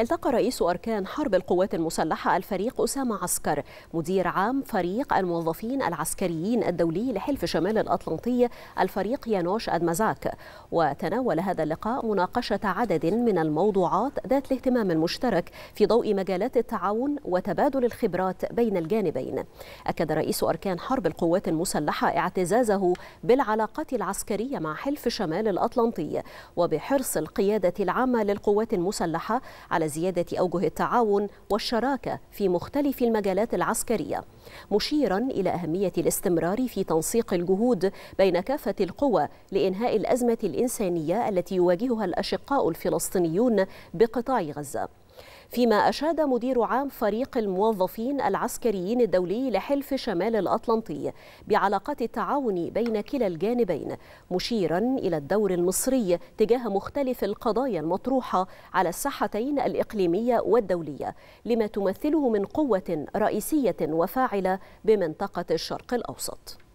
التقى رئيس أركان حرب القوات المسلحة الفريق أسامة عسكر مدير عام فريق الموظفين العسكريين الدولي لحلف شمال الأطلنطي الفريق يانوش أدمزاك وتناول هذا اللقاء مناقشة عدد من الموضوعات ذات الاهتمام المشترك في ضوء مجالات التعاون وتبادل الخبرات بين الجانبين أكد رئيس أركان حرب القوات المسلحة اعتزازه بالعلاقات العسكرية مع حلف شمال الأطلنطي وبحرص القيادة العامة للقوات المسلحة على زيادة أوجه التعاون والشراكة في مختلف المجالات العسكرية مشيرا إلى أهمية الاستمرار في تنسيق الجهود بين كافة القوى لإنهاء الأزمة الإنسانية التي يواجهها الأشقاء الفلسطينيون بقطاع غزة فيما أشاد مدير عام فريق الموظفين العسكريين الدولي لحلف شمال الأطلنطي بعلاقات التعاون بين كلا الجانبين مشيرا إلى الدور المصري تجاه مختلف القضايا المطروحة على الساحتين الإقليمية والدولية لما تمثله من قوة رئيسية وفاعلة بمنطقة الشرق الأوسط